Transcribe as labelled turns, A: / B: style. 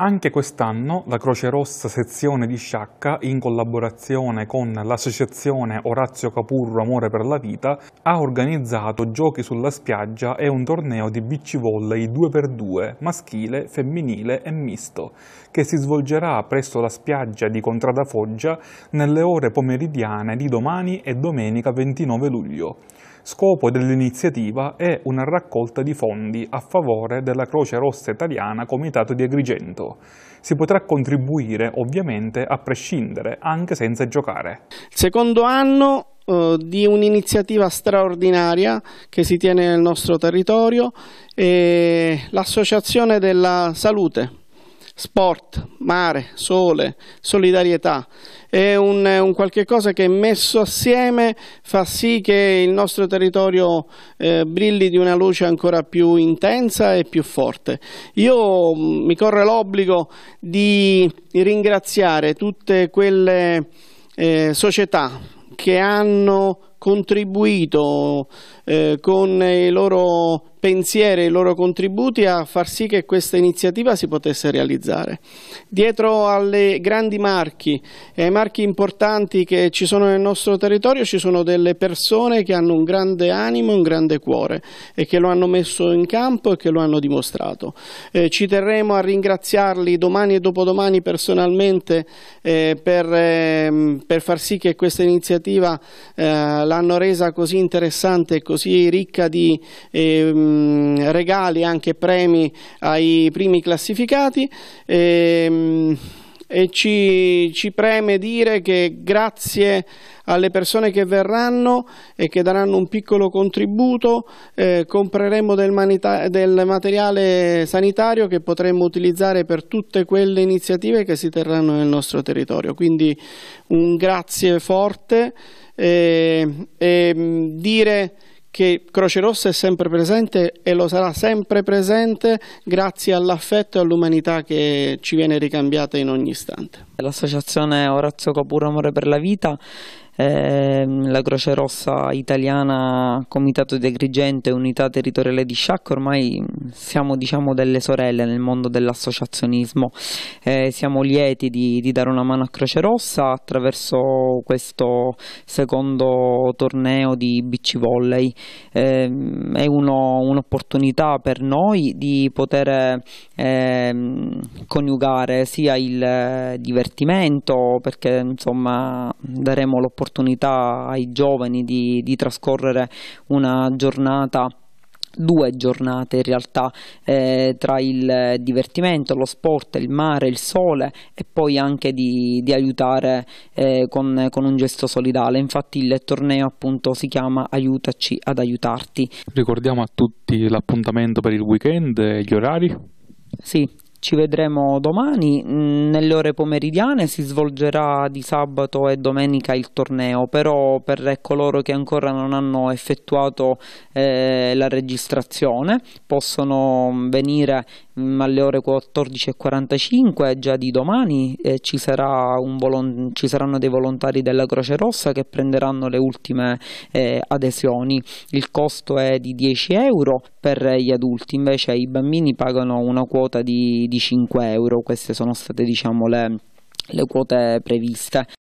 A: Anche quest'anno la Croce Rossa sezione di Sciacca, in collaborazione con l'associazione Orazio Capurro Amore per la Vita, ha organizzato giochi sulla spiaggia e un torneo di beach volley 2x2 maschile, femminile e misto, che si svolgerà presso la spiaggia di Contrada Foggia nelle ore pomeridiane di domani e domenica 29 luglio. Scopo dell'iniziativa è una raccolta di fondi a favore della Croce Rossa Italiana Comitato di Agrigento. Si potrà contribuire ovviamente a prescindere, anche senza giocare.
B: Secondo anno eh, di un'iniziativa straordinaria che si tiene nel nostro territorio, eh, l'Associazione della Salute sport, mare, sole, solidarietà. È un, un qualche cosa che messo assieme fa sì che il nostro territorio eh, brilli di una luce ancora più intensa e più forte. Io mm, mi corre l'obbligo di ringraziare tutte quelle eh, società che hanno contribuito eh, con i loro pensieri e i loro contributi a far sì che questa iniziativa si potesse realizzare. Dietro alle grandi marchi e ai marchi importanti che ci sono nel nostro territorio ci sono delle persone che hanno un grande animo e un grande cuore e che lo hanno messo in campo e che lo hanno dimostrato. Eh, ci terremo a ringraziarli domani e dopodomani personalmente eh, per, ehm, per, far sì che questa iniziativa eh, l'hanno resa così interessante e così ricca di eh, regali, anche premi ai primi classificati. ehm, e ci, ci preme dire che grazie alle persone che verranno e che daranno un piccolo contributo eh, compreremo del, del, materiale sanitario che potremmo utilizzare per tutte quelle iniziative che si terranno nel nostro territorio. Quindi un grazie forte eh, e, e mm, dire che Croce Rossa è sempre presente e lo sarà sempre presente grazie all'affetto e all'umanità che ci viene ricambiata in ogni istante.
C: L'associazione Orazio Capuro Amore per la Vita eh, la Croce Rossa Italiana, Comitato di Agrigente, Unità Territoriale di Sciacca, ormai siamo diciamo delle sorelle nel mondo dell'associazionismo, eh, siamo lieti di, di, dare una mano a Croce Rossa attraverso questo secondo torneo di bici volley, eh, è un'opportunità per noi di poter ehm, coniugare sia il divertimento perché insomma daremo l'opportunità l'opportunità ai giovani di, di trascorrere una giornata due giornate in realtà eh, tra il divertimento, lo sport, il mare, il sole e poi anche di, di aiutare eh, con, con, un gesto solidale. Infatti il torneo appunto si chiama Aiutaci ad aiutarti. Ricordiamo a tutti l'appuntamento per il weekend e gli orari? Sì, ci vedremo domani, mm, nelle ore pomeridiane si svolgerà di sabato e domenica il torneo, però per coloro ecco, che ancora non hanno effettuato eh, la registrazione possono mm, venire mh, mm, alle ore 14.45 già di domani, eh, ci, ci, saranno dei volontari della Croce Rossa che prenderanno le ultime eh, adesioni. Il costo è di 10 euro per gli adulti, invece i bambini pagano una quota di di 5 euro, queste sono state diciamo le le quote previste